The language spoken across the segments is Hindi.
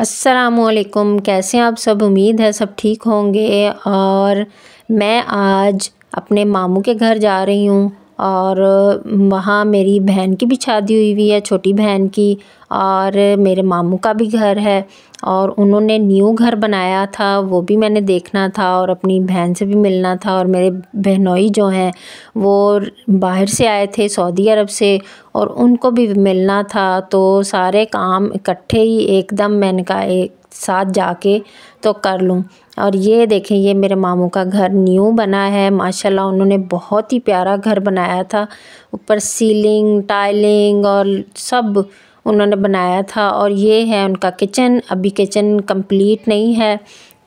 असलकुम कैसे हैं आप सब उम्मीद है सब ठीक होंगे और मैं आज अपने मामू के घर जा रही हूँ और वहाँ मेरी बहन की भी शादी हुई हुई है छोटी बहन की और मेरे मामू का भी घर है और उन्होंने न्यू घर बनाया था वो भी मैंने देखना था और अपनी बहन से भी मिलना था और मेरे बहनोई जो हैं वो बाहर से आए थे सऊदी अरब से और उनको भी मिलना था तो सारे काम इकट्ठे ही एकदम मैंने कहा एक साथ जाके तो कर लूँ और ये देखें ये मेरे मामू का घर न्यू बना है माशाल्लाह उन्होंने बहुत ही प्यारा घर बनाया था ऊपर सीलिंग टाइलिंग और सब उन्होंने बनाया था और ये है उनका किचन अभी किचन कंप्लीट नहीं है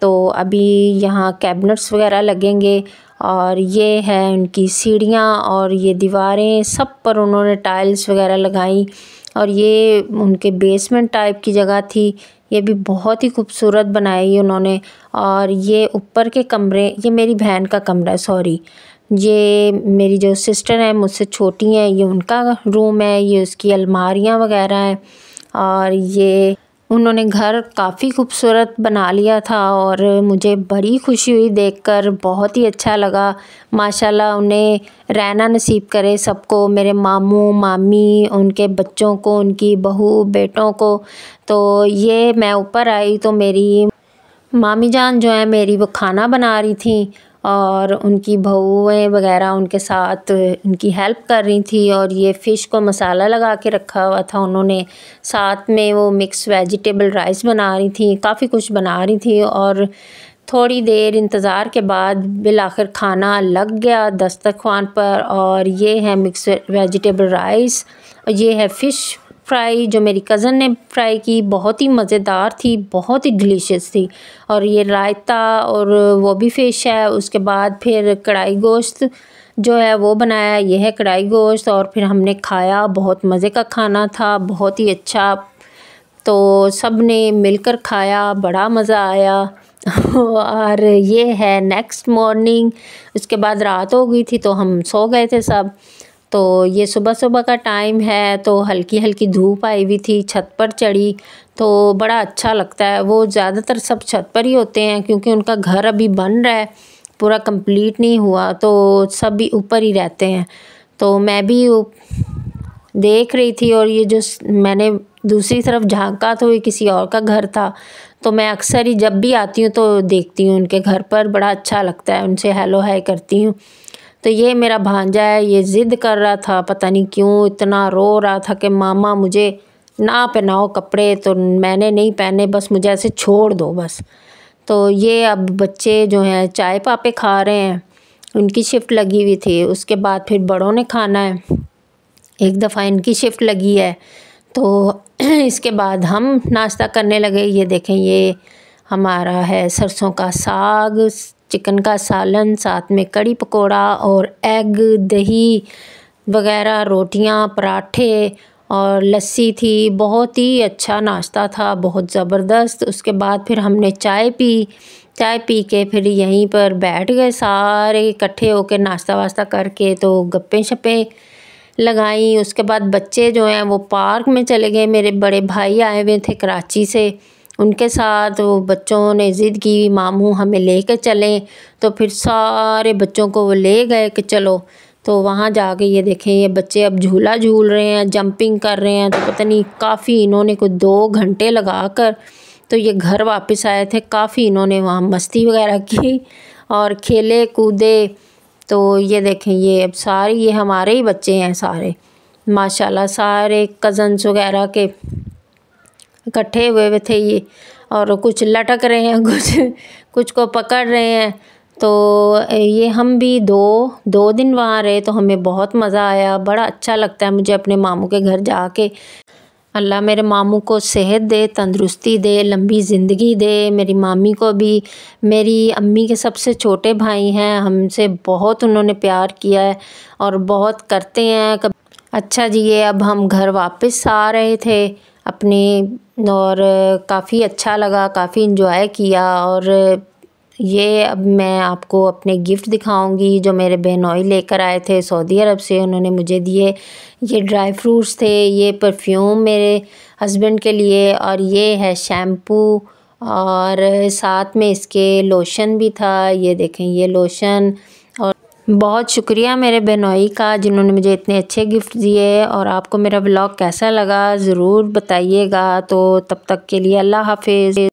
तो अभी यहाँ कैबिनेट्स वगैरह लगेंगे और ये है उनकी सीढ़ियाँ और ये दीवारें सब पर उन्होंने टाइल्स वगैरह लगाई और ये उनके बेसमेंट टाइप की जगह थी ये भी बहुत ही खूबसूरत बनाई उन्होंने और ये ऊपर के कमरे ये मेरी बहन का कमरा है सॉरी ये मेरी जो सिस्टर है मुझसे छोटी हैं ये उनका रूम है ये उसकी अलमारियाँ वगैरह हैं और ये उन्होंने घर काफ़ी खूबसूरत बना लिया था और मुझे बड़ी खुशी हुई देखकर बहुत ही अच्छा लगा माशाल्लाह उन्हें रहना नसीब करे सबको मेरे मामू मामी उनके बच्चों को उनकी बहू बेटों को तो ये मैं ऊपर आई तो मेरी मामी जान जो है मेरी वो खाना बना रही थी और उनकी बहुएँ वगैरह उनके साथ उनकी हेल्प कर रही थी और ये फ़िश को मसाला लगा के रखा हुआ था उन्होंने साथ में वो मिक्स वेजिटेबल राइस बना रही थी काफ़ी कुछ बना रही थी और थोड़ी देर इंतज़ार के बाद बिल आखिर खाना लग गया दस्तरखान पर और ये है मिक्स वेजिटेबल राइस और ये है फ़िश फ्राई जो मेरी कज़न ने फ्राई की बहुत ही मज़ेदार थी बहुत ही डिलीशियस थी और ये रायता और वो भी फ़िश है उसके बाद फिर कढ़ाई गोश्त जो है वो बनाया ये है कढ़ाई गोश्त और फिर हमने खाया बहुत मज़े का खाना था बहुत ही अच्छा तो सब ने मिलकर खाया बड़ा मज़ा आया और ये है नेक्स्ट मॉर्निंग उसके बाद रात हो गई थी तो हम सो गए थे सब तो ये सुबह सुबह का टाइम है तो हल्की हल्की धूप आई हुई थी छत पर चढ़ी तो बड़ा अच्छा लगता है वो ज़्यादातर सब छत पर ही होते हैं क्योंकि उनका घर अभी बन रहा है पूरा कंप्लीट नहीं हुआ तो सब भी ऊपर ही रहते हैं तो मैं भी देख रही थी और ये जो मैंने दूसरी तरफ झांका तो ये किसी और का घर था तो मैं अक्सर ही जब भी आती हूँ तो देखती हूँ उनके घर पर बड़ा अच्छा लगता है उनसे हेलो हाय करती हूँ तो ये मेरा भांजा है ये ज़िद कर रहा था पता नहीं क्यों इतना रो रहा था कि मामा मुझे ना पहनाओ कपड़े तो मैंने नहीं पहने बस मुझे ऐसे छोड़ दो बस तो ये अब बच्चे जो हैं चाय पापे खा रहे हैं उनकी शिफ्ट लगी हुई थी उसके बाद फिर बड़ों ने खाना है एक दफ़ा इनकी शिफ्ट लगी है तो इसके बाद हम नाश्ता करने लगे ये देखें ये हमारा है सरसों का साग चिकन का सालन साथ में कड़ी पकोड़ा और एग दही वगैरह रोटियां पराठे और लस्सी थी बहुत ही अच्छा नाश्ता था बहुत ज़बरदस्त उसके बाद फिर हमने चाय पी चाय पी के फिर यहीं पर बैठ गए सारे इकट्ठे होके नाश्ता वास्ता करके तो गप्पे शप्पे लगाई उसके बाद बच्चे जो हैं वो पार्क में चले गए मेरे बड़े भाई आए हुए थे कराची से उनके साथ वो बच्चों ने ज़िद की मामू हमें ले कर चलें तो फिर सारे बच्चों को वो ले गए कि चलो तो वहाँ जाके ये देखें ये बच्चे अब झूला झूल रहे हैं जंपिंग कर रहे हैं तो पता नहीं काफ़ी इन्होंने कुछ दो घंटे लगा कर तो ये घर वापस आए थे काफ़ी इन्होंने वहाँ मस्ती वगैरह की और खेले कूदे तो ये देखें ये अब सारे ये हमारे ही बच्चे हैं सारे माशाल्लाह सारे कज़न्स वगैरह के इकट्ठे हुए हुए थे ये और कुछ लटक रहे हैं कुछ कुछ को पकड़ रहे हैं तो ये हम भी दो दो दिन वहाँ रहे तो हमें बहुत मज़ा आया बड़ा अच्छा लगता है मुझे अपने मामू के घर जा के अल्लाह मेरे मामू को सेहत दे तंदरुस्ती दे लंबी ज़िंदगी दे मेरी मामी को भी मेरी अम्मी के सबसे छोटे भाई हैं हमसे बहुत उन्होंने प्यार किया है और बहुत करते हैं अच्छा जी ये अब हम घर वापस आ रहे थे अपने और काफ़ी अच्छा लगा काफ़ी इन्जॉय किया और ये अब मैं आपको अपने गिफ़्ट दिखाऊंगी जो मेरे बहनोई लेकर आए थे सऊदी अरब से उन्होंने मुझे दिए ये ड्राई फ्रूट्स थे ये परफ्यूम मेरे हस्बैंड के लिए और ये है शैम्पू और साथ में इसके लोशन भी था ये देखें ये लोशन बहुत शुक्रिया मेरे बहनोई का जिन्होंने मुझे इतने अच्छे गिफ्ट दिए और आपको मेरा ब्लॉग कैसा लगा ज़रूर बताइएगा तो तब तक के लिए अल्लाह हाफिज़